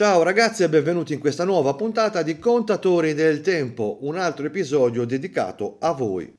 Ciao ragazzi e benvenuti in questa nuova puntata di Contatori del Tempo, un altro episodio dedicato a voi.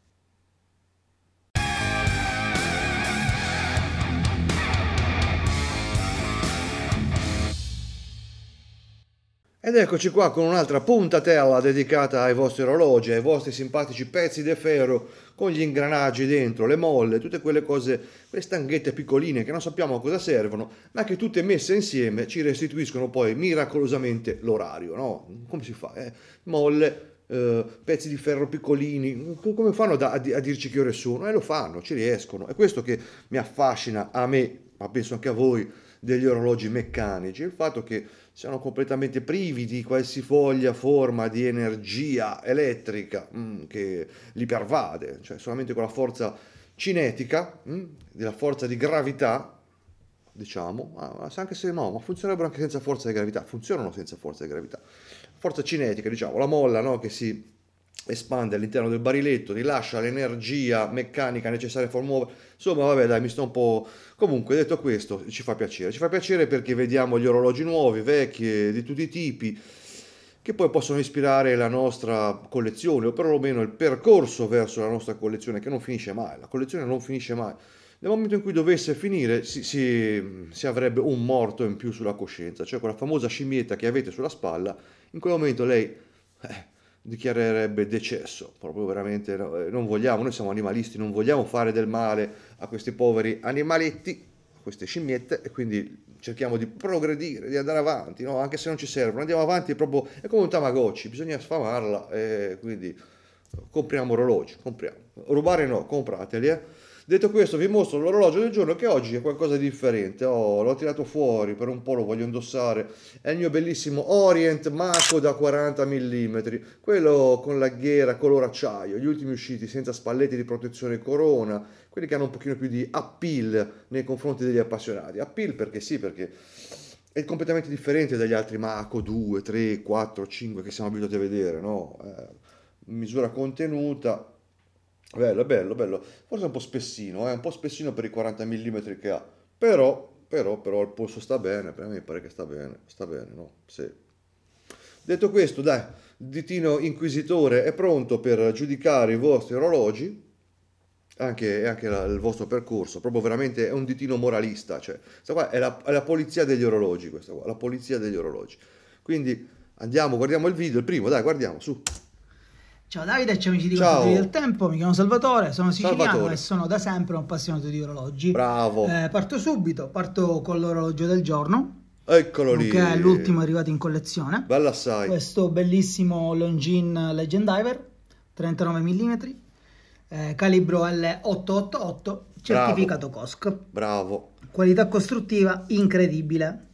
Ed eccoci qua con un'altra puntatella dedicata ai vostri orologi, ai vostri simpatici pezzi di ferro con gli ingranaggi dentro, le molle, tutte quelle cose, quelle stanghette piccoline che non sappiamo a cosa servono, ma che tutte messe insieme ci restituiscono poi miracolosamente l'orario, no? Come si fa? Eh? Molle, Uh, pezzi di ferro piccolini, come fanno da, a, a, dirci che ore sono? E eh, lo fanno, ci riescono. È questo che mi affascina a me, ma penso anche a voi, degli orologi meccanici, il fatto che siano completamente privi di qualsivoglia forma di energia elettrica mh, mm, che li pervade, cioè solamente con la forza cinetica, mh, mm, della forza di gravità, diciamo, ma anche se no, ma funzionerebbero anche senza forza di gravità, funzionano senza forza di gravità. Forza cinetica, diciamo, la molla no, che si espande all'interno del bariletto, rilascia l'energia meccanica necessaria per muovere. Insomma, vabbè, dai, mi sto un po'. Comunque, detto questo, ci fa piacere. Ci fa piacere perché vediamo gli orologi nuovi, vecchi, eh, di tutti i tipi, che poi possono ispirare la nostra collezione, o perlomeno il percorso verso la nostra collezione, che non finisce mai. La collezione non finisce mai. Nel momento in cui dovesse finire, si, si, si avrebbe un morto in più sulla coscienza, cioè quella famosa scimmietta che avete sulla spalla, in quel momento lei. Eh, dichiarerebbe decesso, proprio veramente eh, non vogliamo, noi siamo animalisti, non vogliamo fare del male a questi poveri animaletti, a queste scimmiette e quindi cerchiamo di progredire, di andare avanti, no? anche se non ci servono, andiamo avanti proprio, è come un tamagotchi, bisogna sfamarla e eh, quindi compriamo orologi, compriamo, rubare no, comprateli eh Detto questo, vi mostro l'orologio del giorno che oggi è qualcosa di differente. Oh, l'ho tirato fuori, per un po' lo voglio indossare. È il mio bellissimo Orient Mako da 40 mm. Quello con la ghiera color acciaio, gli ultimi usciti senza spalletti di protezione corona, quelli che hanno un pochino più di appeal nei confronti degli appassionati. Appeal perché sì, perché è completamente differente dagli altri Mako 2, 3, 4, 5 che siamo abituati a vedere, no? Eh, misura contenuta Bello, bello, bello. Forse è un po' spessino, è eh? un po' spessino per i 40 mm che ha. Però, però, però il polso sta bene, per me pare che sta bene, sta bene, no? Sì. Detto questo, dai, ditino inquisitore è pronto per giudicare i vostri orologi anche, anche la, il vostro percorso, proprio veramente è un ditino moralista, cioè questa qua è la, è la, polizia degli orologi, questa qua, la polizia degli orologi. Quindi andiamo, guardiamo il video, il primo, dai, guardiamo, su. Ciao Davide, ciao amici di Contatori del Tempo, mi chiamo Salvatore, sono siciliano Salvatore. e sono da sempre un appassionato di orologi. Bravo. Eh, parto subito, parto con l'orologio del giorno. Eccolo lì. Che è l'ultimo arrivato in collezione. Bella assai. Questo bellissimo Longines Legend Diver, 39 mm, eh, calibro L888, certificato Bravo. COSC. Bravo. Qualità costruttiva incredibile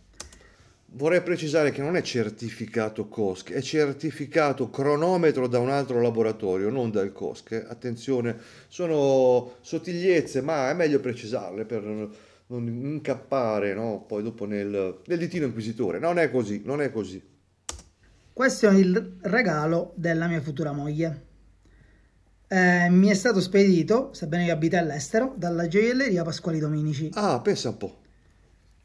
vorrei precisare che non è certificato COSC, è certificato cronometro da un altro laboratorio, non dal COSC. Attenzione, sono sottigliezze, ma è meglio precisarle per non incappare no? poi dopo nel, nel ditino inquisitore. Non è così, non è così. Questo è il regalo della mia futura moglie. Eh, mi è stato spedito, sebbene io abiti all'estero, dalla gioielleria Pasquali Dominici. Ah, pensa un po'.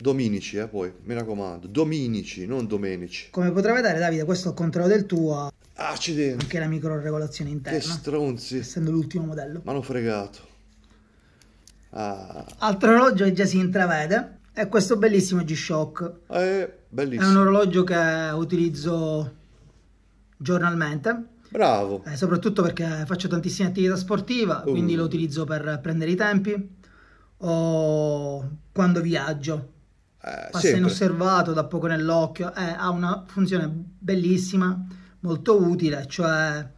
Dominici, eh, poi, mi raccomando, dominici, non domenici. Come potrà vedere, Davide, questo è il contrario del tuo. Accidenti. Anche la microregolazione interna. Che stronzi. Essendo l'ultimo modello. Mi hanno fregato. Ah. Altro orologio che già si intravede è questo bellissimo G-Shock. È eh, bellissimo. È un orologio che utilizzo giornalmente. Bravo. Eh, soprattutto perché faccio tantissime attività sportiva, uh. quindi lo utilizzo per prendere i tempi o quando viaggio eh, passa inosservato, da poco nell'occhio, eh, ha una funzione bellissima, molto utile, cioè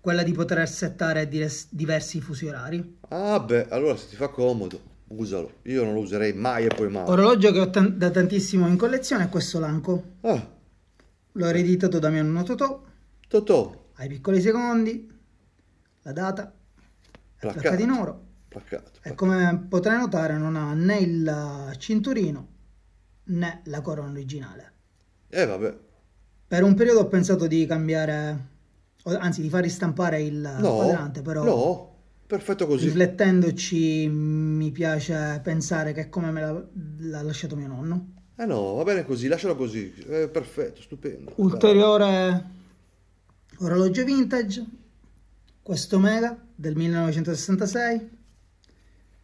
quella di poter settare diversi fusi orari. Ah beh, allora se ti fa comodo, usalo. Io non lo userei mai e poi mai. Orologio che ho da tantissimo in collezione è questo Lanco. Ah. L'ho ereditato da mio nonno Totò. Totò. i piccoli secondi, la data, è la placca di oro. Placcato, placcato. E come potrai notare non ha né il cinturino né la corona originale. Eh vabbè. Per un periodo ho pensato di cambiare, anzi di far ristampare il no, quadrante, però... No, perfetto così. Riflettendoci mi piace pensare che è come me l'ha, l'ha lasciato mio nonno. Eh no, va bene così, lascialo così, è eh, perfetto, stupendo. Ulteriore Bravo. orologio vintage, questo Mega del 1966,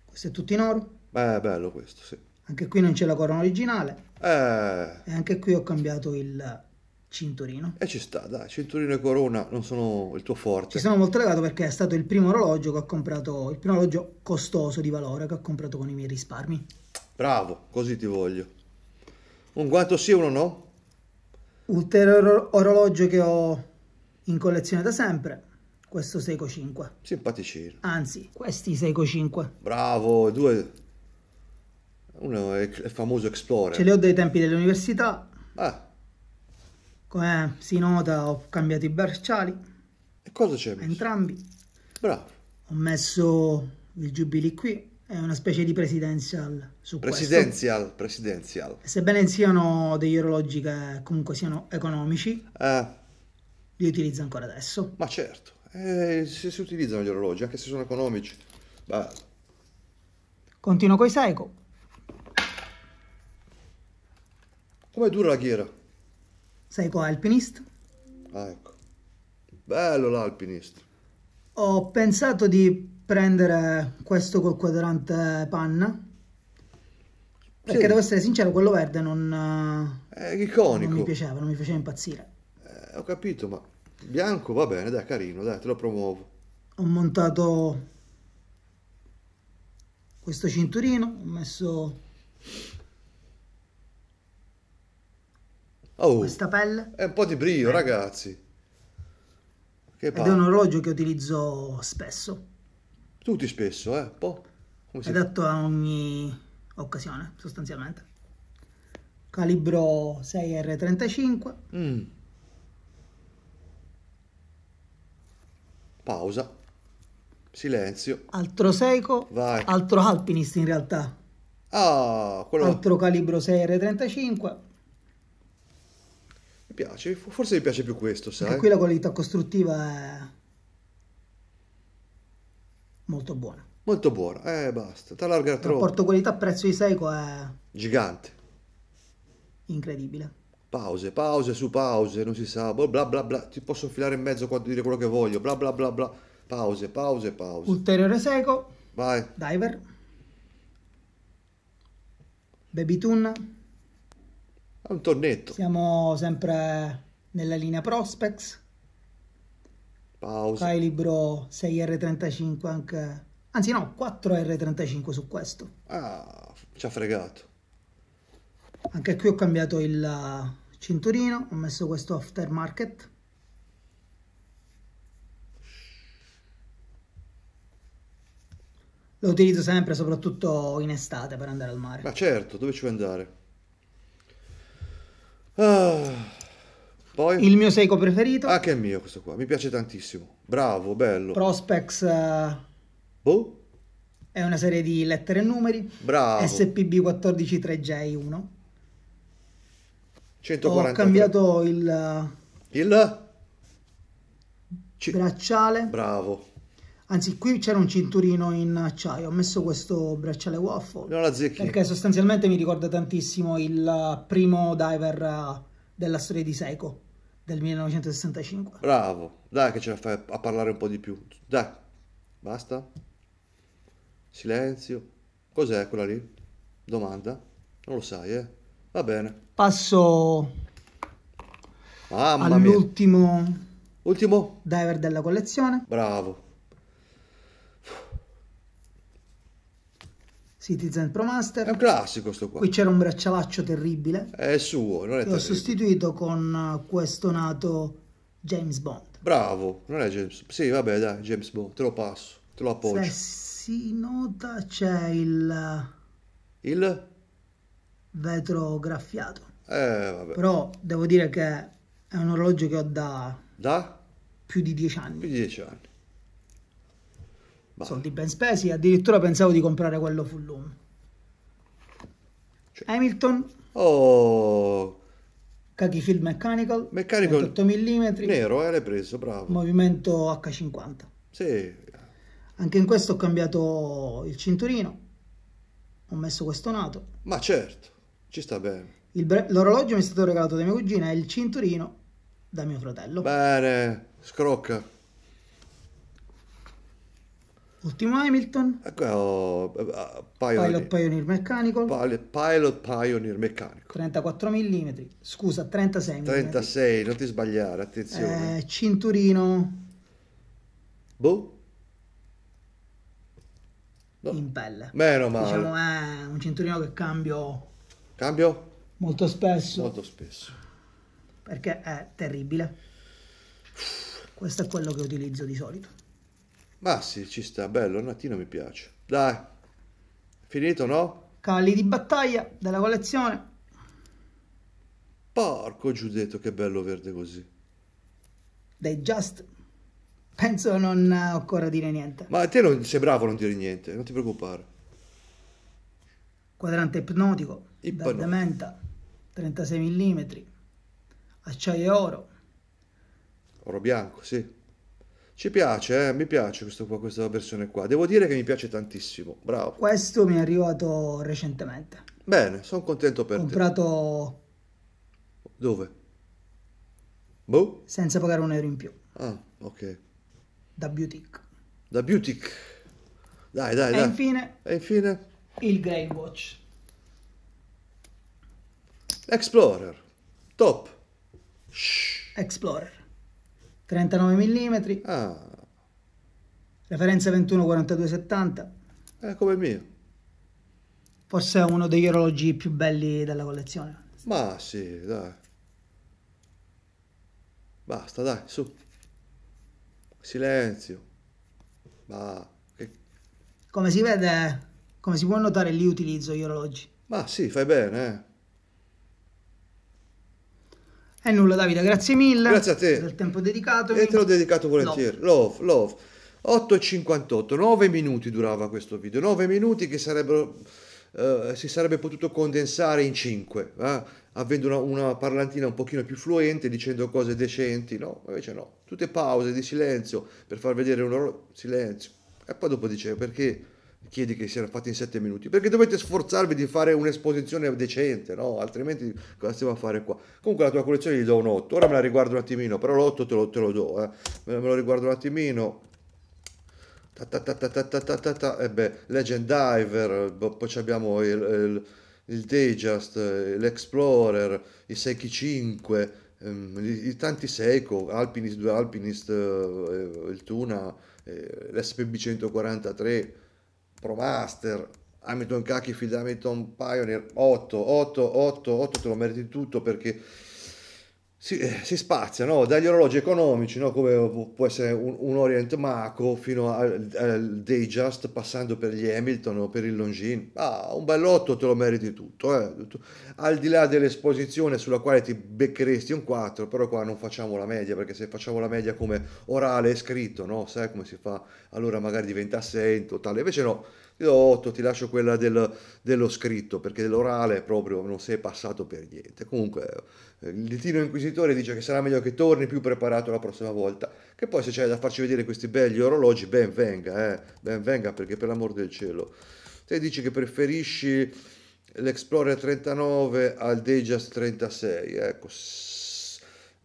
questo è tutto in oro. Beh, bello questo, sì. Anche qui non c'è la corona originale. Eh. E anche qui ho cambiato il cinturino. E ci sta, dai, cinturino e corona non sono il tuo forte. Ci sono molto legato perché è stato il primo orologio che ho comprato, il primo orologio costoso di valore che ho comprato con i miei risparmi. Bravo, così ti voglio. Un guanto sì, uno no? Ulteriore orologio che ho in collezione da sempre, questo Seiko 5. Simpaticino. Anzi, questi Seiko 5. Bravo, due uno è il famoso Explorer. Ce li ho dai tempi dell'università. Ah. Come si nota, ho cambiato i bracciali. E cosa c'è? Entrambi. Bravo. Ho messo il Jubilee qui, è una specie di presidential su presidenzial, questo. Presidenzial, e Sebbene siano degli orologi che comunque siano economici, eh. li utilizzo ancora adesso. Ma certo, eh, si, si, utilizzano gli orologi, anche se sono economici. Bah. Continuo i Seiko. Come dura la ghiera? Sei qua, alpinista Ah, ecco. Bello l'alpinista. Ho pensato di prendere questo col quadrante panna. Perché sì. devo essere sincero, quello verde non... Eh, È iconico. Non mi piaceva, non mi faceva impazzire. Eh, ho capito, ma bianco va bene, dai, carino, dai, te lo promuovo. Ho montato questo cinturino, ho messo Oh, questa pelle. È un po' di brio, eh. ragazzi. Che Ed è un orologio che utilizzo spesso. Tutti spesso, eh? po'. Come si... adatto a ogni occasione, sostanzialmente. Calibro 6R35. Mm. Pausa. Silenzio. Altro Seiko. Vai. Altro Alpinist in realtà. Ah, quello... Altro calibro 6R35. Mi piace, forse mi piace più questo, sai? Anche qui la qualità costruttiva è molto buona. Molto buona, eh basta, ti allarga troppo. rapporto qualità-prezzo di Seiko è... Gigante. Incredibile. Pause, pause su pause, non si sa, boh, bla bla bla, ti posso filare in mezzo quando dire quello che voglio, bla bla bla bla, pause, pause, pause. Ulteriore Seiko. Vai. Diver. Baby Tune. È un tornetto. Siamo sempre nella linea Prospex. Pausa. Fai 6R35 anche... Anzi no, 4R35 su questo. Ah, ci ha fregato. Anche qui ho cambiato il uh, cinturino, ho messo questo aftermarket. Lo utilizzo sempre, soprattutto in estate, per andare al mare. Ma certo, dove ci vuoi andare? Ah. Poi? Il mio Seiko preferito. Ah, che è mio questo qua. Mi piace tantissimo. Bravo, bello. Prospex. Uh... Boh. È una serie di lettere e numeri. Bravo. SPB 143 j 1 140. Ho cambiato il... Il? C- bracciale. Bravo. Anzi, qui c'era un cinturino in acciaio. Ho messo questo bracciale waffle. Non la zecchi. Perché sostanzialmente mi ricorda tantissimo il primo diver eh, della storia di Seiko del 1965. Bravo, dai, che ce la fai a parlare un po' di più. Dai, basta. Silenzio. Cos'è quella lì? Domanda? Non lo sai, eh? Va bene. Passo all'ultimo. Ultimo? Diver della collezione. Bravo. Citizen Pro Master. È un classico questo qua. Qui c'era un braccialaccio terribile. È suo, non è L'ho sostituito con eh, questo nato James Bond. Bravo, non è James. Sì, vabbè, dai, James Bond, te lo passo, te lo appoggio. Se si nota c'è il eh, il vetro graffiato. Eh, vabbè. Però devo dire che è un orologio che ho da da più di dieci anni. Più di dieci anni. Bah. Soldi ben spesi, addirittura pensavo di comprare quello full loom. Cioè. Hamilton. Oh. Kaki Field Mechanical. Mechanical 8 mm. Nero, eh, l'hai preso, bravo. Movimento H50. Sì. Anche in questo ho cambiato il cinturino. Ho messo questo nato. Ma certo, ci sta bene. l'orologio mi è stato regalato da mia cugina e il cinturino da mio fratello. Bene, scrocca. Ultimo Hamilton. Oh, Pioneer. Pilot Pioneer Mechanical. Pilot, Pilot Pioneer Mechanical. 34 mm, scusa, 36 mm. 36, non ti sbagliare, attenzione. Eh, cinturino. Boh. No. In pelle. Meno male. Diciamo, è eh, un cinturino che cambio... Cambio? Molto spesso. Molto spesso. Perché è terribile. Questo è quello che utilizzo di solito. Ma sì, ci sta, bello, il mattino mi piace. Dai, finito no? Cavalli di battaglia della collezione. Porco Giudetto, che bello verde così. Dai, just. Penso non occorra dire niente. Ma a te non, sei bravo a non dire niente, non ti preoccupare. Quadrante ipnotico, ipnotico. menta, 36 mm, acciaio e oro. Oro bianco, sì. Ci piace, eh? mi piace questo qua, questa versione qua. Devo dire che mi piace tantissimo. Bravo. Questo mi è arrivato recentemente. Bene, sono contento per Comprato... te. Comprato... Dove? Boh? Senza pagare un euro in più. Ah, ok. Da Beautic. Da Beautic. Dai, dai, e dai. Infine, e infine? Il Grey Watch. Explorer. Top. Shh. Explorer. 39 mm. Ah. Referenza 21 42 70. È come mio. Forse è uno degli orologi più belli della collezione. Ma sì, dai. Basta, dai, su. Silenzio. Ma che... Come si vede, come si può notare, lì utilizzo gli orologi. Ma sì, fai bene, eh. E nulla Davide, grazie mille. Grazie a te. Per il tempo dedicato. E te l'ho dedicato volentieri. Love, love. love. 8.58, 9 minuti durava questo video, 9 minuti che sarebbero, eh, si sarebbe potuto condensare in 5, eh? avendo una, una, parlantina un pochino più fluente, dicendo cose decenti, no, invece no, tutte pause di silenzio per far vedere un loro silenzio. E poi dopo dicevo perché chiedi che siano fatti in sette minuti, perché dovete sforzarvi di fare un'esposizione decente, no? altrimenti cosa stiamo a fare qua? Comunque la tua collezione gli do un 8, ora me la riguardo un attimino, però l'8 te lo, te lo do, eh? me lo riguardo un attimino, ta ta ta ta ta ta ta ta, ta. e eh beh, Legend Diver, boh, poi abbiamo il, il, il Dayjust, l'Explorer, i Seiki 5, ehm, i, tanti Seiko, Alpinist, 2 Alpinist, eh, il Tuna, eh, l'SPB 143, Promaster, Hamilton Kaki, Field Hamilton Pioneer 8, 8, 8, 8, te lo meriti tutto perché si, eh, si spazia no? dagli orologi economici, no? come può essere un, un Orient Maco, fino al, al Dayjust, passando per gli Hamilton o per il Longines. Ah, un bell'otto te lo meriti tutto. Eh? Al di là dell'esposizione sulla quale ti beccheresti un 4, però qua non facciamo la media, perché se facciamo la media come orale e scritto, no? sai come si fa, allora magari diventa assente tale. Invece no, io ho 8, ti lascio quella del, dello scritto, perché dell'orale proprio non sei passato per niente. Comunque, eh, il ditino inquisitore dice che sarà meglio che torni più preparato la prossima volta. Che poi se c'è da farci vedere questi belli orologi, ben venga, eh, ben venga, perché per l'amor del cielo. Te dici che preferisci l'Explorer 39 al Dejas 36, ecco,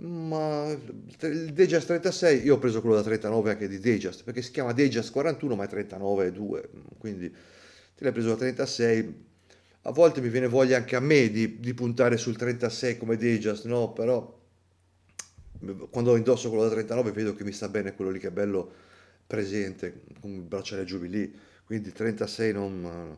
ma il Dejust 36 io ho preso quello da 39 anche di Dejust perché si chiama Dejust 41 ma è 39,2 quindi te l'hai preso da 36 a volte mi viene voglia anche a me di, di puntare sul 36 come Dejust no però quando indosso quello da 39 vedo che mi sta bene quello lì che è bello presente con il bracciale giù lì quindi 36 non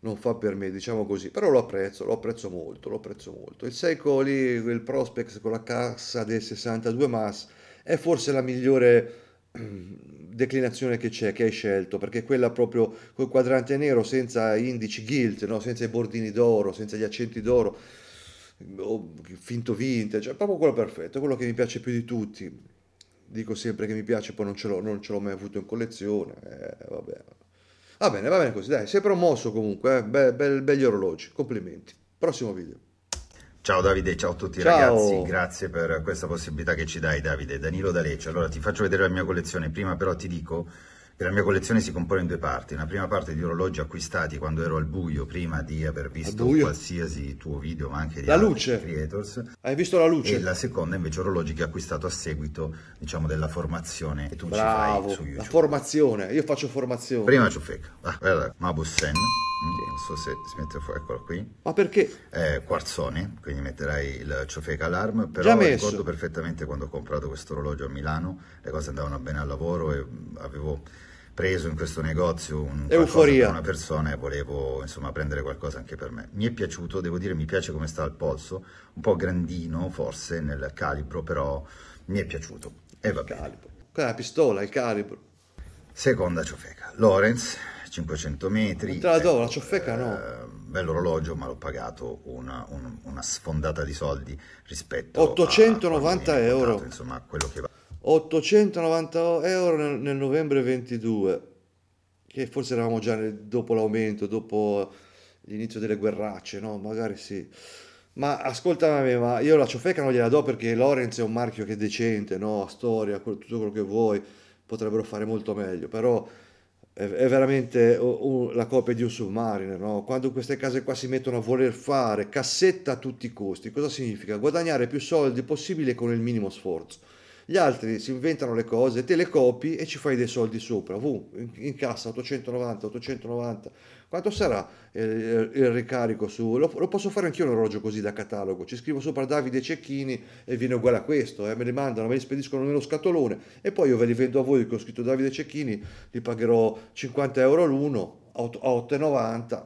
non fa per me, diciamo così, però lo apprezzo, lo apprezzo molto, lo apprezzo molto. Il Seiko lì, il Prospex con la cassa del 62 Mas, è forse la migliore declinazione che c'è, che hai scelto, perché quella proprio col quadrante nero senza indici gilt, no? senza i bordini d'oro, senza gli accenti d'oro, finto vintage, cioè proprio quello perfetto, quello che mi piace più di tutti. Dico sempre che mi piace, poi non ce l'ho, non ce l'ho mai avuto in collezione, eh, vabbè. Va bene, va bene così, dai, sei promosso comunque, eh? Be- be- belli orologi, complimenti. Prossimo video. Ciao Davide, ciao a tutti ciao. ragazzi, grazie per questa possibilità che ci dai Davide, Danilo D'Aleccio. Allora ti faccio vedere la mia collezione, prima però ti dico e la mia collezione si compone in due parti. Una prima parte di orologi acquistati quando ero al buio, prima di aver visto qualsiasi tuo video, ma anche di la luce. creators. Hai visto la luce? E la seconda invece orologi che ho acquistato a seguito, diciamo, della formazione E tu Bravo, ci fai su YouTube. La formazione, io faccio formazione. Prima ci fake. Ah, guarda, Mabussen. Mm, non so se si mette fuori, eccolo qui. Ma perché? È quarzone, quindi metterai il ciofeca alarm, però ricordo perfettamente quando ho comprato questo orologio a Milano, le cose andavano bene al lavoro e avevo preso in questo negozio un Euforia. una persona e volevo insomma prendere qualcosa anche per me. Mi è piaciuto, devo dire mi piace come sta al polso, un po' grandino forse nel calibro, però mi è piaciuto. E va bene. Calibro. Quella pistola, il calibro. Seconda ciofeca. Lorenz, 500 metri. tra la do, eh, la ciofeca no. Eh, bello orologio ma l'ho pagato una, un, una, sfondata di soldi rispetto 890 a, 890 euro. Portato, insomma, quello che va. 890 euro nel, nel novembre 22, che forse eravamo già nel, dopo l'aumento, dopo l'inizio delle guerracce, no? Magari sì. Ma ascoltami, ma io la ciofeca non gliela do perché Lorenz è un marchio che è decente, no? Storia, tutto quello che vuoi, potrebbero fare molto meglio, però è, è veramente un, la copia di un submariner, no? Quando queste case qua si mettono a voler fare cassetta a tutti i costi, cosa significa? Guadagnare più soldi possibile con il minimo sforzo gli altri si inventano le cose, te le copi e ci fai dei soldi sopra. in cassa 890, 890. Quanto sarà il, eh, eh, il ricarico su... Lo, lo, posso fare anch'io un orologio così da catalogo. Ci scrivo sopra Davide Cecchini e viene uguale a questo. Eh. Me li mandano, me li spediscono nello scatolone e poi io ve li vendo a voi che ho scritto Davide Cecchini, li pagherò 50 euro l'uno a 8,90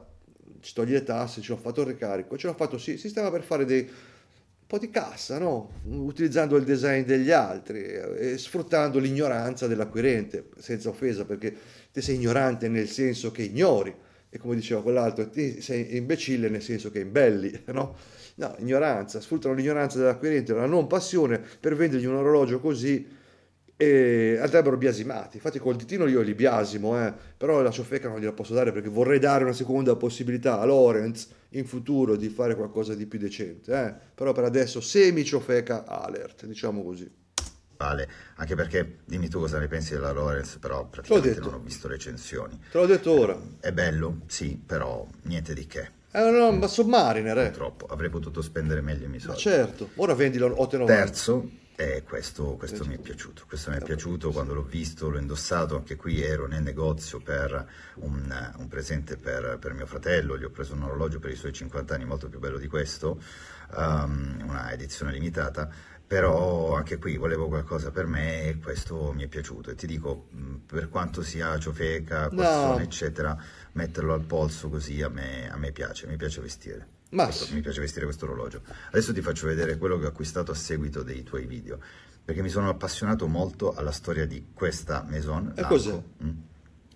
ci togli le tasse, ci ho fatto il ricarico, ce l'ho fatto sì, si stava per fare dei, po' di cassa, no? utilizzando il design degli altri e sfruttando l'ignoranza dell'acquirente, senza offesa, perché te sei ignorante nel senso che ignori, e come diceva quell'altro, te sei imbecille nel senso che imbelli, no? No, ignoranza, sfruttano l'ignoranza dell'acquirente, la non passione per vendergli un orologio così e andrebbero biasimati. Infatti col ditino io li biasimo, eh, però la ciofeca non gliela posso dare perché vorrei dare una seconda possibilità a Lorenz in futuro di fare qualcosa di più decente. Eh. Però per adesso semi ciofeca alert, diciamo così. Vale, anche perché dimmi tu cosa ne pensi della Lorenz, però praticamente non ho visto recensioni. Te l'ho detto ora. È bello, sì, però niente di che. È eh, no, ma sono Mariner, eh. Purtroppo, avrei potuto spendere meglio i miei soldi. Ma certo, ora vendilo 8,90. Terzo, eh, questo, questo mi è piaciuto, questo mi è piaciuto quando l'ho visto, l'ho indossato, anche qui ero nel negozio per un, un presente per, per, mio fratello, gli ho preso un orologio per i suoi 50 anni molto più bello di questo, um, una edizione limitata, però anche qui volevo qualcosa per me e questo mi è piaciuto e ti dico mm, per quanto sia ciofeca, corsone no. eccetera, metterlo al polso così a me, a me piace, mi piace vestire. Ma... Mi piace vestire questo orologio. Adesso ti faccio vedere quello che ho acquistato a seguito dei tuoi video, perché mi sono appassionato molto alla storia di questa maison. E cos'è? Mm.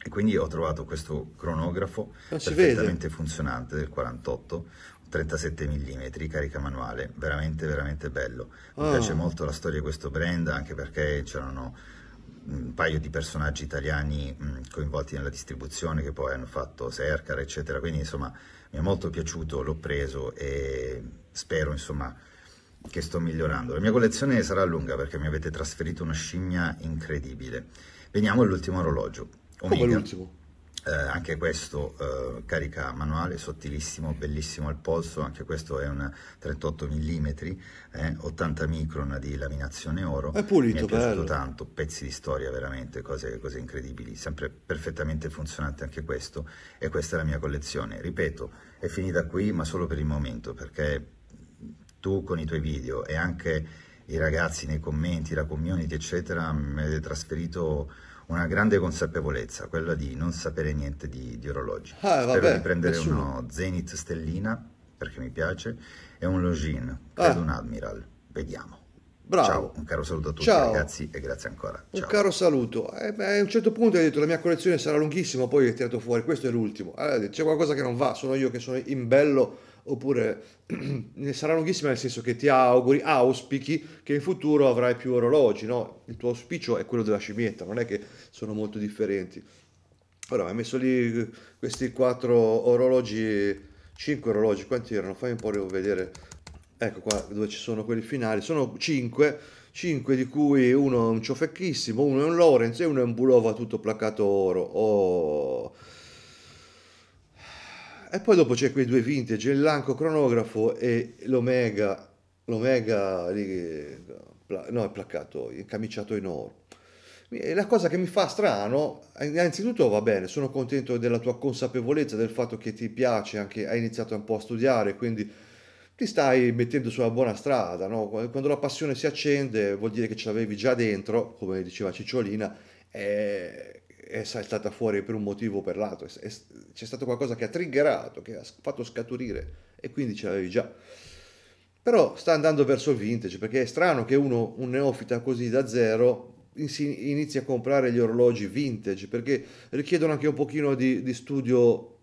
E quindi ho trovato questo cronografo perfettamente funzionante del 48, 37 mm, carica manuale, veramente veramente bello. Mi oh. piace molto la storia di questo brand anche perché c'erano un paio di personaggi italiani mh, mm, coinvolti nella distribuzione che poi hanno fatto Sercar, eccetera. Quindi, insomma, mi è molto piaciuto, l'ho preso e spero, insomma, che sto migliorando. La mia collezione sarà lunga perché mi avete trasferito una scimmia incredibile. Veniamo all'ultimo orologio. Omega. Come l'ultimo? eh, anche questo eh, carica manuale sottilissimo, bellissimo al polso, anche questo è un 38 mm, eh, 80 micron di laminazione oro. È pulito, Mi è piaciuto bello. tanto, pezzi di storia veramente, cose, cose incredibili, sempre perfettamente funzionante anche questo e questa è la mia collezione. Ripeto, è finita qui ma solo per il momento perché tu con i tuoi video e anche i ragazzi nei commenti, la community eccetera, mi avete trasferito una grande consapevolezza, quella di non sapere niente di, di orologi. Ah, Spero di prendere nessuno. uno Zenith Stellina, perché mi piace, e un Login, ah. credo ah. un Admiral. Vediamo. Bravo. Ciao, un caro saluto a tutti Ciao. ragazzi e grazie ancora. Ciao. Un caro saluto. Eh, beh, a un certo punto hai detto la mia collezione sarà lunghissima, poi hai tirato fuori, questo è l'ultimo. Eh, c'è qualcosa che non va, sono io che sono in bello oppure ne sarà lunghissima nel senso che ti auguri, auspichi che in futuro avrai più orologi, no? Il tuo auspicio è quello della scimmietta, non è che sono molto differenti. Ora, allora, hai messo lì eh, questi quattro orologi, cinque orologi, quanti erano? Fai un po' vedere, ecco qua dove ci sono quelli finali, sono cinque, cinque di cui uno è un ciofecchissimo, uno è un Lorenz e uno è un Bulova tutto placato oro. Oh e poi dopo c'è quei due vintage, il Lanco Cronografo e l'Omega, l'Omega, no è placcato, è camiciato in oro. La cosa che mi fa strano, innanzitutto eh, va bene, sono contento della tua consapevolezza, del fatto che ti piace, anche hai iniziato un po' a studiare, quindi ti stai mettendo sulla buona strada, no? quando la passione si accende vuol dire che ce l'avevi già dentro, come diceva Cicciolina, eh, è saltata fuori per un motivo o per l'altro, è, è, c'è stato qualcosa che ha triggerato, che ha fatto scaturire e quindi ce l'avevi già. Però sta andando verso il vintage perché è strano che uno, un neofita così da zero, inizi a comprare gli orologi vintage perché richiedono anche un pochino di, di studio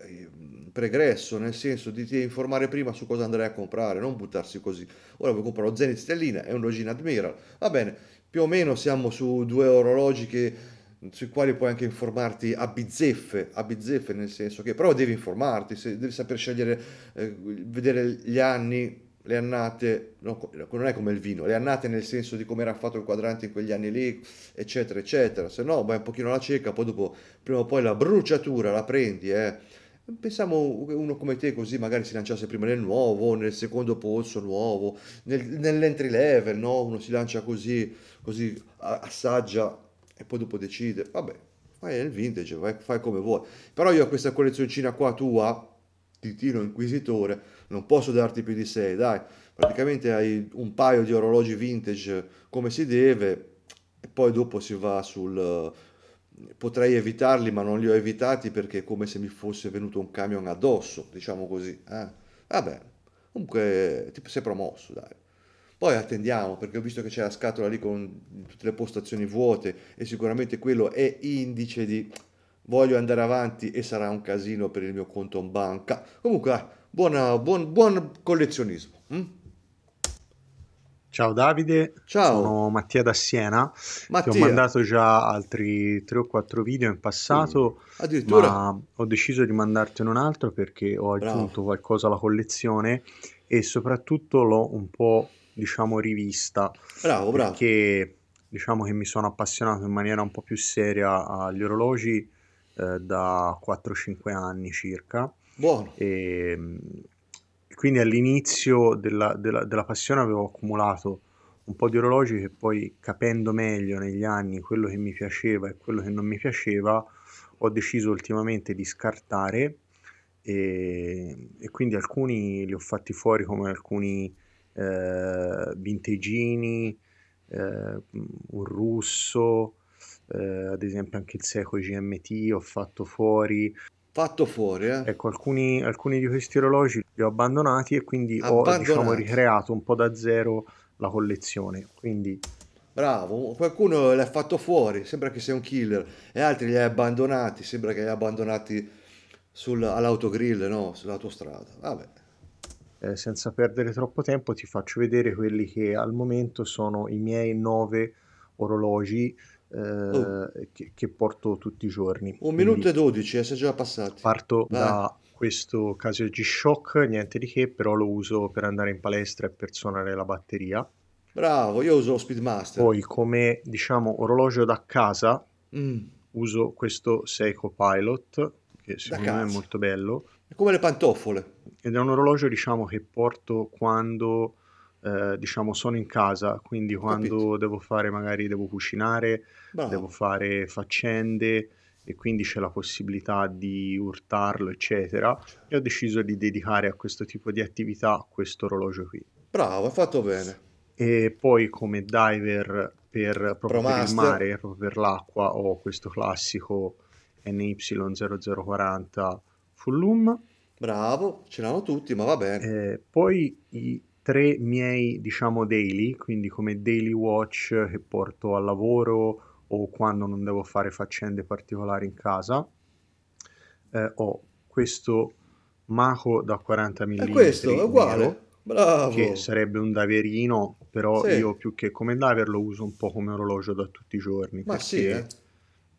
ehm, pregresso, nel senso di ti informare prima su cosa andrai a comprare, non buttarsi così. Ora vuoi comprare lo Zenith Stellina e un Login Admiral, va bene, più o meno siamo su due orologi che sui quali puoi anche informarti a bizzeffe, a bizzeffe nel senso che però devi informarti, se, devi saper scegliere, eh, vedere gli anni, le annate, no, ecco, non è come il vino, le annate nel senso di come era fatto il quadrante in quegli anni lì, eccetera, eccetera, se no vai un pochino alla cieca, poi dopo, prima o poi la bruciatura la prendi, eh. Pensiamo uno come te così magari si lanciasse prima nel nuovo, nel secondo polso nuovo, nel, nell'entry level, no? Uno si lancia così, così assaggia e poi dopo decide, vabbè, fai nel vintage, vai, fai come vuoi. Però io a questa collezioncina qua tua, ti tiro inquisitore, non posso darti più di 6, dai. Praticamente hai un paio di orologi vintage come si deve e poi dopo si va sul... Potrei evitarli, ma non li ho evitati perché è come se mi fosse venuto un camion addosso, diciamo così. Eh? Vabbè, comunque ti sei promosso, dai. Poi attendiamo perché ho visto che c'è la scatola lì con tutte le postazioni vuote e sicuramente quello è indice di voglio andare avanti e sarà un casino per il mio conto in banca. Comunque, ah, buona, buon, buon, collezionismo. Hm? Ciao Davide, Ciao. sono Mattia da Siena. Mattia. Ti ho mandato già altri 3 o 4 video in passato, mm. Addirittura. ma ho deciso di mandartene un altro perché ho aggiunto Bravo. qualcosa alla collezione e soprattutto l'ho un po' diciamo, rivista. Bravo, bravo. Perché diciamo che mi sono appassionato in maniera un po' più seria agli orologi eh, da 4-5 anni circa. Buono. E, ehm, quindi all'inizio della, della, della passione avevo accumulato un po' di orologi che poi capendo meglio negli anni quello che mi piaceva e quello che non mi piaceva ho deciso ultimamente di scartare e, ehm, e quindi alcuni li ho fatti fuori come alcuni eh, Bintegini, eh, un russo, eh, ad esempio anche il Seco GMT ho fatto fuori. Fatto fuori, eh? Ecco, alcuni, alcuni di questi orologi li ho abbandonati e quindi abbandonati. ho diciamo, ricreato un po' da zero la collezione. Quindi Bravo, qualcuno l'ha fatto fuori, sembra che sia un killer, e altri li hai abbandonati, sembra che li ha abbandonati all'autogrill, no? Sull'autostrada. Vabbè eh, senza perdere troppo tempo ti faccio vedere quelli che al momento sono i miei nove orologi eh, oh. che, che, porto tutti i giorni. Un Quindi minuto e dodici, eh, sei già passati. Parto Vai. da questo Casio G-Shock, niente di che, però lo uso per andare in palestra e per suonare la batteria. Bravo, io uso Speedmaster. Poi come diciamo orologio da casa mm. uso questo Seiko Pilot che secondo me è molto bello è come le pantofole. Ed è un orologio, diciamo, che porto quando, eh, diciamo, sono in casa, quindi quando Capito. devo fare, magari devo cucinare, Bravo. devo fare faccende e quindi c'è la possibilità di urtarlo, eccetera. Certo. E ho deciso di dedicare a questo tipo di attività questo orologio qui. Bravo, hai fatto bene. E poi come diver per, proprio per il mare, proprio per l'acqua, ho questo classico NY0040 Fullum. Bravo, ce l'hanno tutti, ma va bene. Eh, poi i tre miei, diciamo, daily, quindi come daily watch che porto al lavoro o quando non devo fare faccende particolari in casa. Eh, ho questo Mako da 40 mm. È questo, è uguale. Bravo. Che sarebbe un daverino, però sì. io più che come daver lo uso un po' come orologio da tutti i giorni. Ma perché... sì, eh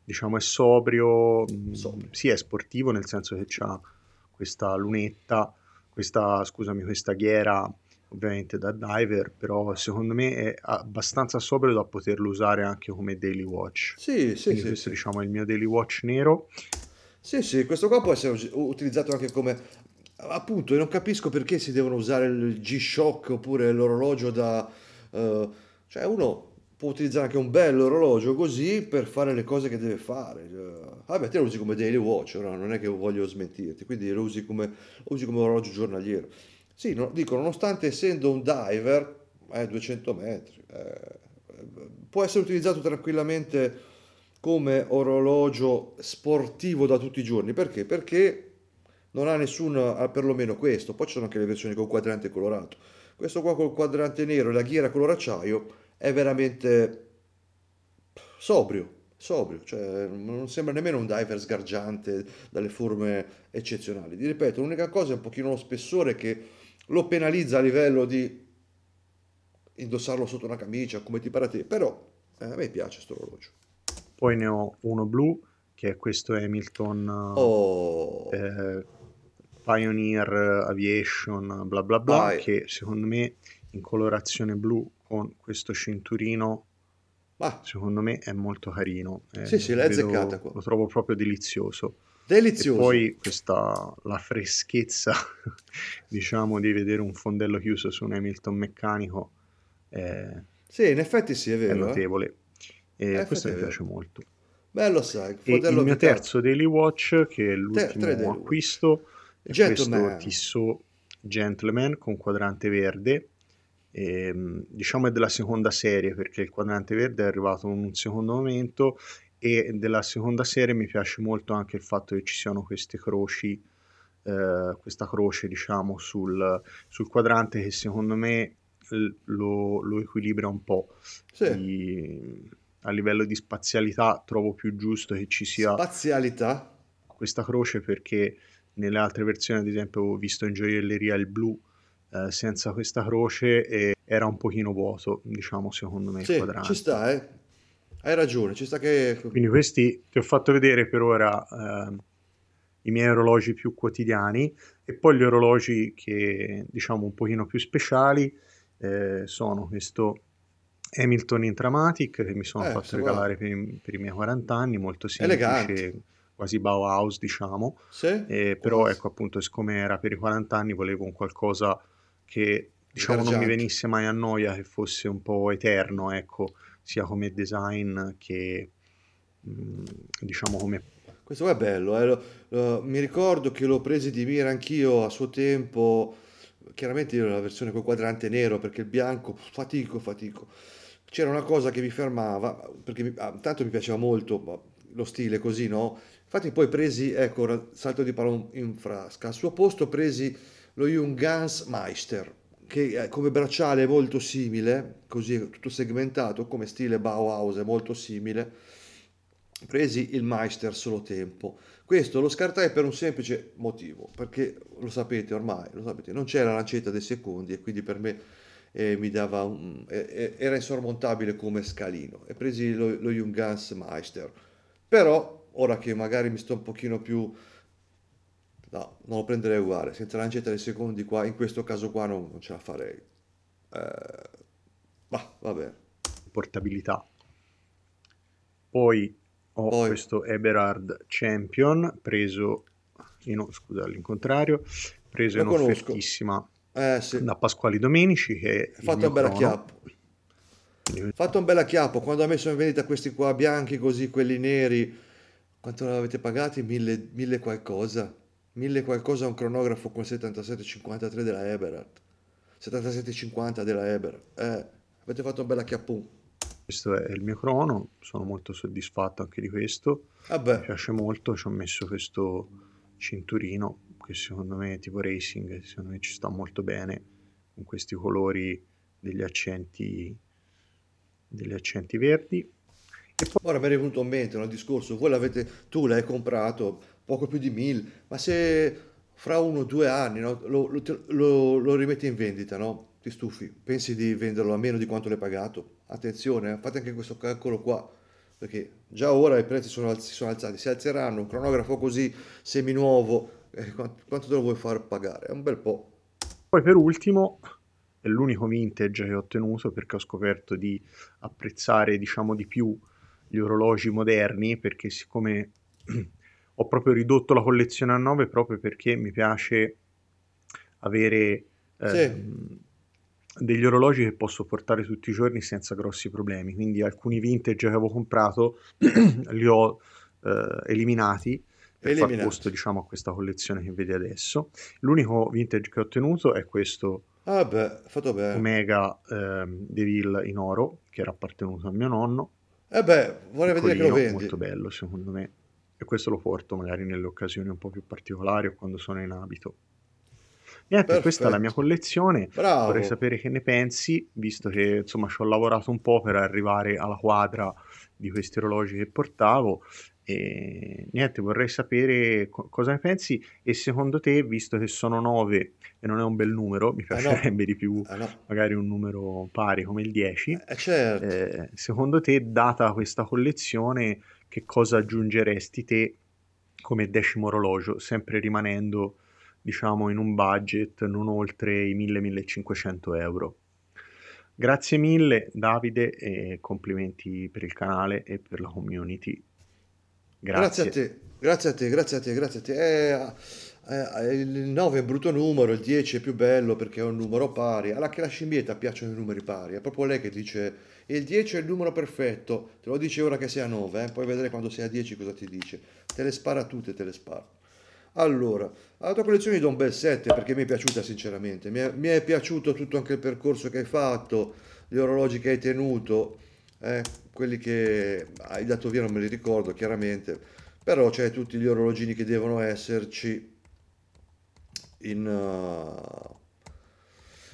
diciamo è sobrio, mm, sobrio. sì è sportivo nel senso che ha questa lunetta, questa, scusami, questa ghiera ovviamente da diver, però secondo me è abbastanza sobrio da poterlo usare anche come daily watch. Sì, sì, Quindi sì. Questo sì. diciamo è il mio daily watch nero. Sì, sì, questo qua può essere utilizzato anche come appunto, io non capisco perché si devono usare il G-Shock oppure l'orologio da uh, cioè uno può utilizzare anche un bello orologio così per fare le cose che deve fare. Cioè, vabbè, ah te lo usi come daily watch, no? non è che voglio smentirti, quindi lo usi come, lo usi come orologio giornaliero. Sì, no, dico, nonostante essendo un diver, è eh, 200 metri, eh, può essere utilizzato tranquillamente come orologio sportivo da tutti i giorni. Perché? Perché non ha nessun, perlomeno questo, poi ci sono anche le versioni con quadrante colorato. Questo qua col quadrante nero e la ghiera color acciaio è veramente sobrio, sobrio, cioè non sembra nemmeno un diver sgargiante dalle forme eccezionali. Ti ripeto, l'unica cosa è un pochino lo spessore che lo penalizza a livello di indossarlo sotto una camicia, come ti pare a te, però eh, a me piace questo orologio. Poi ne ho uno blu, che è questo Hamilton oh. eh, Pioneer Aviation, bla bla bla, Vai. che secondo me in colorazione blu con questo cinturino ah. secondo me è molto carino. Eh, sì, sì, l'hai azzeccata Lo trovo proprio delizioso. Delizioso. E poi questa, la freschezza, diciamo, di vedere un fondello chiuso su un Hamilton meccanico. Eh, sì, in effetti sì, è vero. È eh. notevole. Eh? E questo mi piace molto. Bello, sai. E il mio meccanico. terzo Daily Watch, che è l'ultimo Te- acquisto, è questo Tissot Gentleman con quadrante verde e, ehm, diciamo è della seconda serie perché il quadrante verde è arrivato in un secondo momento e della seconda serie mi piace molto anche il fatto che ci siano queste croci eh, questa croce diciamo sul, sul, quadrante che secondo me lo, lo equilibra un po' sì. I, a livello di spazialità trovo più giusto che ci sia spazialità questa croce perché nelle altre versioni ad esempio ho visto in gioielleria il blu eh, senza questa croce e era un pochino vuoto, diciamo, secondo me. Sì, ci sta, eh. Hai ragione, ci sta che... Quindi questi ti ho fatto vedere per ora eh, i miei orologi più quotidiani e poi gli orologi che, diciamo, un pochino più speciali eh, sono questo Hamilton Intramatic che mi sono eh, fatto regalare per i, per i, miei 40 anni, molto semplice, Elegante. quasi Bauhaus diciamo, sì, eh, però ecco appunto siccome era per i 40 anni volevo un qualcosa che diciamo, non mi venisse mai a noia, che fosse un po' eterno, ecco, sia come design che mm, diciamo come... Questo è bello, eh? lo, lo, mi ricordo che l'ho preso di mira anch'io a suo tempo, chiaramente io la versione col quadrante nero perché il bianco fatico, fatico. C'era una cosa che mi fermava, perché mi, ah, tanto mi piaceva molto lo stile così, no? Infatti poi presi, ecco, salto di palo in frasca, al suo posto presi lo Junggansmeister, che eh, come bracciale è molto simile, così tutto segmentato, come stile Bauhaus è molto simile, presi il Meister solo tempo. Questo lo scartai per un semplice motivo, perché lo sapete ormai, lo sapete, non c'era l'ancetta dei secondi e quindi per me eh, un, eh, eh, era insormontabile come scalino e presi lo, lo Junggansmeister. Però, ora che magari mi sto un pochino più No, non lo prenderei uguale, senza l'ancetta dei secondi qua, in questo caso qua non, non ce la farei. Eh, va bene. Portabilità. Poi ho Poi. questo Eberhard Champion, preso, no, scusa, all'incontrario, preso Lo in conosco. offertissima eh, sì. da Pasquali Domenici. Che ha fatto un bel acchiappo. Fatto un bel acchiappo, quando ha messo in vendita questi qua bianchi così, quelli neri, quanto ne avete pagati? Mille, mille qualcosa? 1000 qualcosa un cronografo con 77,53 della Eberhardt. 77,50 della Eberhardt. Eh, avete fatto una bella acchiappun. Questo è il mio crono, sono molto soddisfatto anche di questo. Ah mi piace molto, ci ho messo questo cinturino che secondo me è tipo racing, secondo me ci sta molto bene con questi colori degli accenti degli accenti verdi. E poi... Ora mi è venuto in mente un discorso, voi l'avete, tu l'hai comprato poco più di 1000, ma se fra uno o due anni no, lo, lo, lo, rimetti in vendita, no? ti stufi, pensi di venderlo a meno di quanto l'hai pagato, attenzione, eh, fate anche questo calcolo qua, perché già ora i prezzi sono, si sono alzati, si alzeranno, un cronografo così seminuovo, eh, quanto, quanto te lo vuoi far pagare? È un bel po'. Poi per ultimo, è l'unico vintage che ho ottenuto perché ho scoperto di apprezzare diciamo di più gli orologi moderni perché siccome ho proprio ridotto la collezione a 9 proprio perché mi piace avere eh, sì. degli orologi che posso portare tutti i giorni senza grossi problemi. Quindi alcuni vintage che avevo comprato li ho eh, eliminati per Eliminati. far posto diciamo, a questa collezione che vedi adesso. L'unico vintage che ho ottenuto è questo ah beh, fatto bene. Omega eh, Deville in oro, che era appartenuto a mio nonno. Eh beh, vorrei vedere che lo vendi. molto bello secondo me questo lo porto magari nelle occasioni un po' più particolari o quando sono in abito. Niente, Perfetto. questa è la mia collezione. Bravo. Vorrei sapere che ne pensi, visto che insomma ci ho lavorato un po' per arrivare alla quadra di questi orologi che portavo. E niente, vorrei sapere co- cosa ne pensi e secondo te, visto che sono 9 e non è un bel numero, mi piacerebbe eh no. di più eh no. magari un numero pari come il 10, eh, certo. Eh, secondo te, data questa collezione, che cosa aggiungeresti te come decimo orologio, sempre rimanendo diciamo in un budget non oltre i 1000-1500 euro. Grazie mille Davide e complimenti per il canale e per la community. Grazie, grazie a te, grazie a te, grazie a te, grazie a te. Eh, eh, eh, il 9 è un brutto numero, il 10 è più bello perché è un numero pari, alla che la scimmietta piacciono i numeri pari, è proprio lei che dice il 10 è il numero perfetto, te lo dice ora che sei a 9, eh? poi vedrai quando sei a 10 cosa ti dice, te le spara tutte, te le spara. Allora, alla tua collezione gli do un bel 7 perché mi è piaciuta sinceramente, mi è, mi è piaciuto tutto anche il percorso che hai fatto, gli orologi che hai tenuto, eh? quelli che hai dato via non me li ricordo chiaramente, però c'è tutti gli orologini che devono esserci in, uh,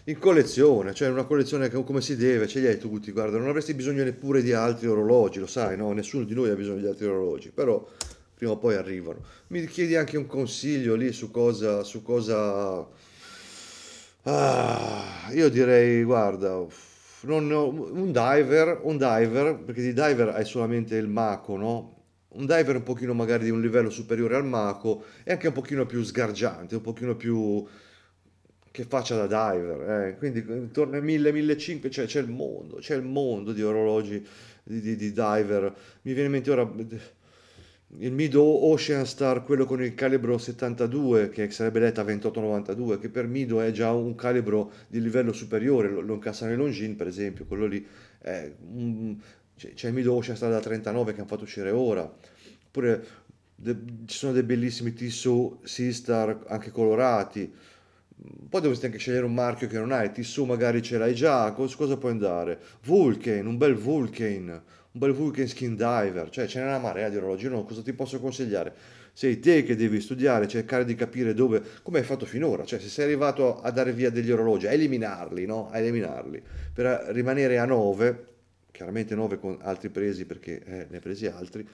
in collezione, cioè una collezione come si deve, ce li hai tutti, guarda, non avresti bisogno neppure di altri orologi, lo sai, no? Nessuno di noi ha bisogno di altri orologi, però prima o poi arrivano. Mi chiedi anche un consiglio lì su cosa... Su cosa... Ah, io direi, guarda, ho, un diver, un diver, perché di diver hai solamente il maco, no? un diver un pochino magari di un livello superiore al Mako e anche un pochino più sgargiante, un pochino più che faccia da diver, eh. quindi eh, intorno ai 1000-1500 cioè, c'è il mondo, c'è il mondo di orologi, di, di, di diver, mi viene in mente ora eh, il Mido Ocean Star, quello con il calibro 72, che sarebbe letta 2892, che per Mido è già un calibro di livello superiore, lo, lo incassano i Longines per esempio, quello lì è un, c'è, c'è Midosha Strada 39 che hanno fatto uscire ora, oppure de, ci sono dei bellissimi Tissot Sistar anche colorati, poi dovresti anche scegliere un marchio che non hai, Tissot magari ce l'hai già, cosa, cosa puoi andare? Vulcan, un bel Vulcan, un bel Vulcan Skin Diver, cioè ce n'è una marea di orologi, no, cosa ti posso consigliare? Sei te che devi studiare, cercare di capire dove, come hai fatto finora, cioè se sei arrivato a dare via degli orologi, a eliminarli, no? A eliminarli, per rimanere a 9 chiaramente 9 con altri presi perché eh, ne hai presi altri,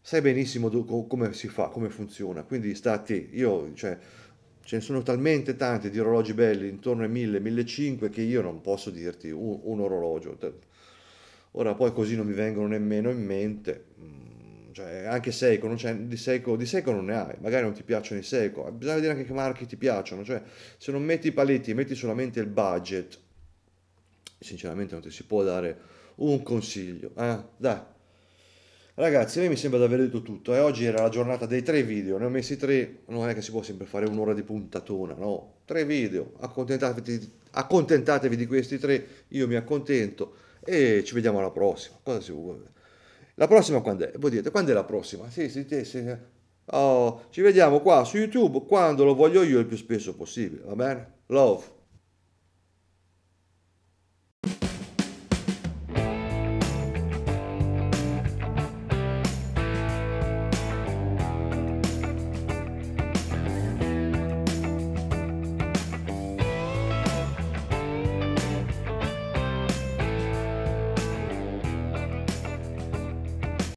sai benissimo do, come si fa, come funziona, quindi sta a te, io cioè, ce ne sono talmente tanti di orologi belli intorno ai 1000, 1500 che io non posso dirti un, un orologio, ora poi così non mi vengono nemmeno in mente, mm, cioè, anche Seiko, non c'è, di, Seiko, di Seiko non ne hai, magari non ti piacciono i Seiko, eh, bisogna vedere anche che marchi ti piacciono, cioè se non metti i paletti e metti solamente il budget, sinceramente non ti si può dare un consiglio. Eh? Dai. Ragazzi, a me mi sembra di aver detto tutto. Eh? Oggi era la giornata dei tre video, ne ho messi tre, non è che si può sempre fare un'ora di puntatona, no? Tre video, accontentatevi, accontentatevi di questi tre, io mi accontento e ci vediamo alla prossima. Cosa si vuole? La prossima quando è? Voi dite, quando è la prossima? Sì, sì, sì, sì. Oh, ci vediamo qua su YouTube quando lo voglio io il più spesso possibile, va bene? Love.